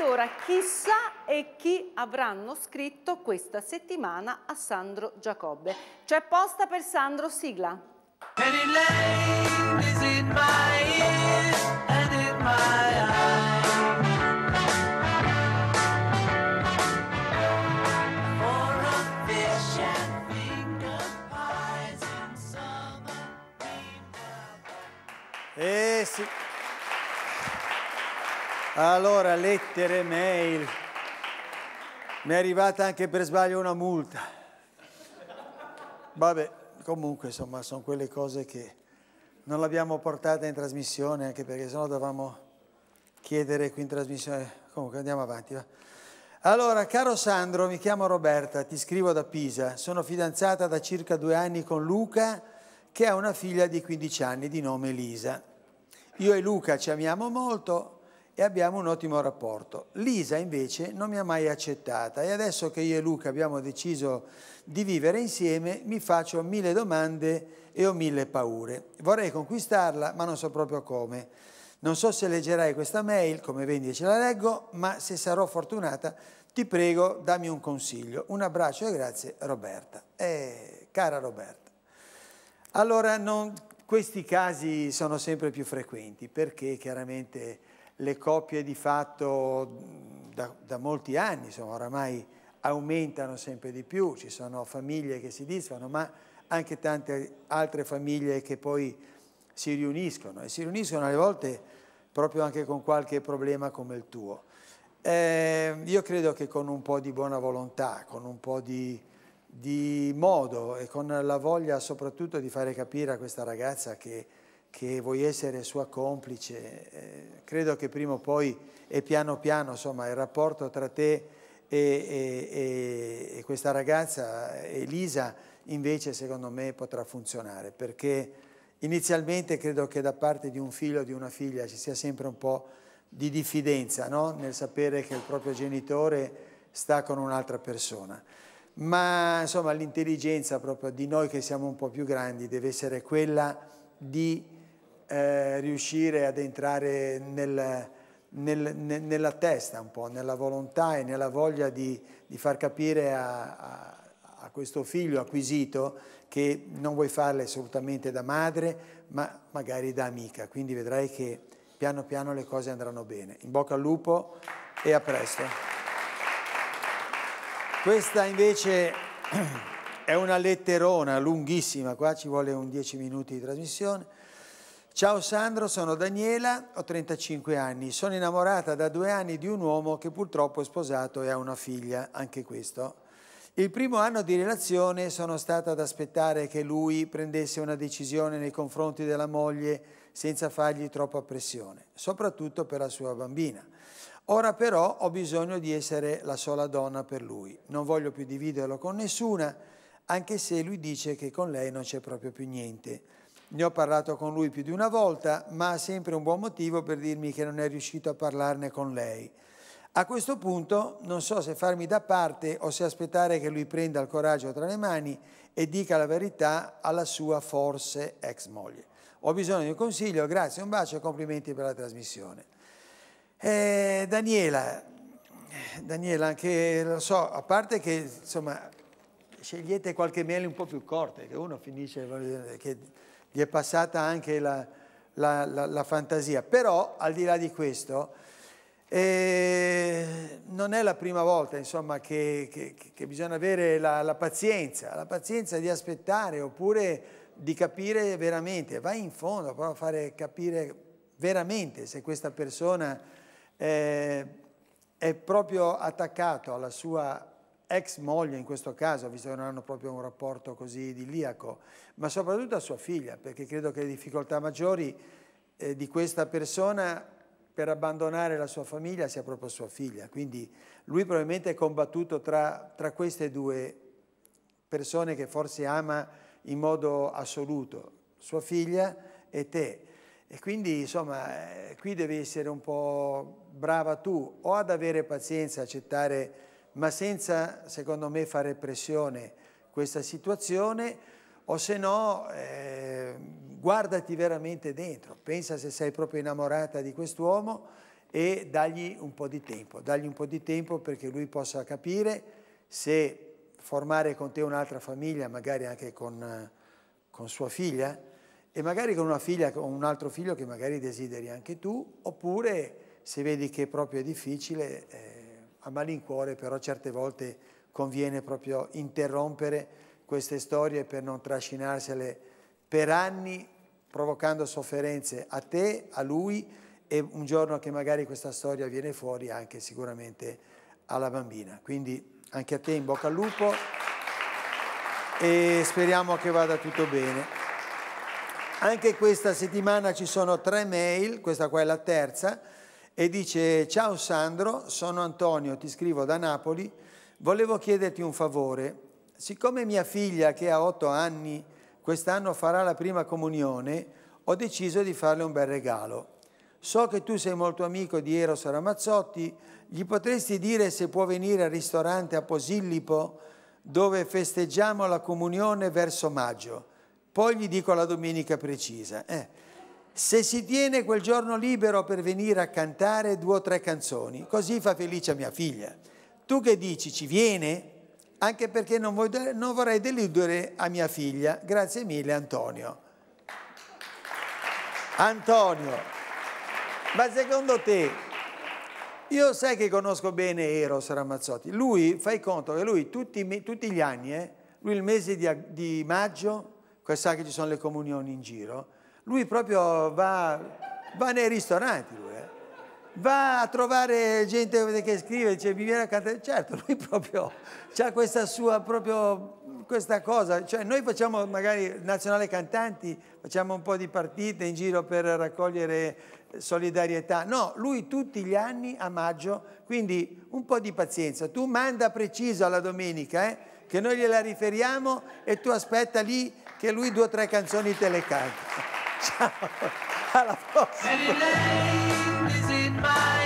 ed ora chissà e chi avranno scritto questa settimana a Sandro Giacobbe. C'è posta per Sandro, sigla. Allora, lettere, mail. Mi è arrivata anche per sbaglio una multa. Vabbè, comunque, insomma, sono quelle cose che non l'abbiamo portata in trasmissione, anche perché sennò dovevamo chiedere qui in trasmissione. Comunque, andiamo avanti. Va? Allora, caro Sandro, mi chiamo Roberta, ti scrivo da Pisa. Sono fidanzata da circa due anni con Luca, che ha una figlia di 15 anni di nome Elisa. Io e Luca ci amiamo molto, e abbiamo un ottimo rapporto. Lisa invece non mi ha mai accettata e adesso che io e Luca abbiamo deciso di vivere insieme mi faccio mille domande e ho mille paure. Vorrei conquistarla ma non so proprio come. Non so se leggerai questa mail, come vendi ce la leggo, ma se sarò fortunata ti prego dammi un consiglio. Un abbraccio e grazie Roberta. Eh, cara Roberta. Allora non, questi casi sono sempre più frequenti perché chiaramente le coppie di fatto da, da molti anni, insomma, oramai aumentano sempre di più, ci sono famiglie che si disfano, ma anche tante altre famiglie che poi si riuniscono e si riuniscono alle volte proprio anche con qualche problema come il tuo. Eh, io credo che con un po' di buona volontà, con un po' di, di modo e con la voglia soprattutto di fare capire a questa ragazza che che vuoi essere sua complice, eh, credo che prima o poi e piano piano insomma, il rapporto tra te e, e, e questa ragazza Elisa invece secondo me potrà funzionare perché inizialmente credo che da parte di un figlio o di una figlia ci sia sempre un po' di diffidenza no? nel sapere che il proprio genitore sta con un'altra persona. Ma insomma l'intelligenza proprio di noi che siamo un po' più grandi deve essere quella di eh, riuscire ad entrare nel, nel, nel, nella testa un po', nella volontà e nella voglia di, di far capire a, a, a, questo figlio acquisito che non vuoi farle assolutamente da madre, ma magari da amica. Quindi vedrai che piano piano le cose andranno bene. In bocca al lupo e a presto. Questa invece è una letterona lunghissima, qua ci vuole un 10 minuti di trasmissione. Ciao Sandro, sono Daniela, ho 35 anni, sono innamorata da due anni di un uomo che purtroppo è sposato e ha una figlia, anche questo. Il primo anno di relazione sono stata ad aspettare che lui prendesse una decisione nei confronti della moglie senza fargli troppa pressione, soprattutto per la sua bambina. Ora però ho bisogno di essere la sola donna per lui, non voglio più dividerlo con nessuna, anche se lui dice che con lei non c'è proprio più niente. Ne ho parlato con lui più di una volta, ma ha sempre un buon motivo per dirmi che non è riuscito a parlarne con lei. A questo punto non so se farmi da parte o se aspettare che lui prenda il coraggio tra le mani e dica la verità alla sua forse ex moglie. Ho bisogno di un consiglio, grazie, un bacio e complimenti per la trasmissione. Eh, Daniela, Daniela, anche lo so, a parte che insomma scegliete qualche miele un po' più corte, che uno finisce... Che, gli è passata anche la, la, la, la fantasia. Però, al di là di questo, eh, non è la prima volta insomma, che, che, che, bisogna avere la, pazienza, la pazienza di aspettare oppure di capire veramente, vai in fondo, prova a fare capire veramente se questa persona eh, è proprio attaccata alla sua ex moglie in questo caso, visto che non hanno proprio un rapporto così idilliaco, ma soprattutto a sua figlia, perché credo che le difficoltà maggiori eh, di questa persona per abbandonare la sua famiglia sia proprio sua figlia. Quindi lui probabilmente è combattuto tra, tra queste due persone che forse ama in modo assoluto, sua figlia e te. E quindi insomma eh, qui devi essere un po' brava tu o ad avere pazienza, accettare ma senza, secondo me, fare pressione questa situazione, o se no eh, guardati veramente dentro, pensa se sei proprio innamorata di quest'uomo e dagli un po' di tempo, dagli un po' di tempo perché lui possa capire se formare con te un'altra famiglia, magari anche con, con sua figlia, e magari con una figlia, con un altro figlio che magari desideri anche tu, oppure se vedi che proprio è difficile... Eh, a malincuore, però certe volte conviene proprio interrompere queste storie per non trascinarsele per anni provocando sofferenze a te, a lui e un giorno che magari questa storia viene fuori anche sicuramente alla bambina. Quindi anche a te in bocca al lupo e speriamo che vada tutto bene. Anche questa settimana ci sono tre mail, questa qua è la terza, e dice ciao Sandro, sono Antonio, ti scrivo da Napoli, volevo chiederti un favore, siccome mia figlia che ha otto anni quest'anno farà la prima comunione, ho deciso di farle un bel regalo. So che tu sei molto amico di Eros Ramazzotti, gli potresti dire se può venire al ristorante a Posillipo dove festeggiamo la comunione verso maggio. Poi gli dico la domenica precisa. Eh. Se si tiene quel giorno libero per venire a cantare due o tre canzoni, così fa felice a mia figlia. Tu che dici, ci viene? Anche perché non, voglio, non vorrei deludere a mia figlia. Grazie mille Antonio. Antonio, ma secondo te, io sai che conosco bene Eros Ramazzotti, lui, fai conto che lui tutti, tutti gli anni, eh, lui il mese di, di maggio, sa che ci sono le comunioni in giro, lui proprio va, va nei ristoranti, lui, eh. va a trovare gente che scrive, dice mi viene a cantare. Certo, lui proprio ha questa sua proprio, questa cosa. Cioè, noi facciamo magari nazionale cantanti, facciamo un po' di partite in giro per raccogliere solidarietà. No, lui tutti gli anni a maggio, quindi un po' di pazienza. Tu manda preciso alla domenica, eh, che noi gliela riferiamo e tu aspetta lì che lui due o tre canzoni te le canta. Shall I? Shall I?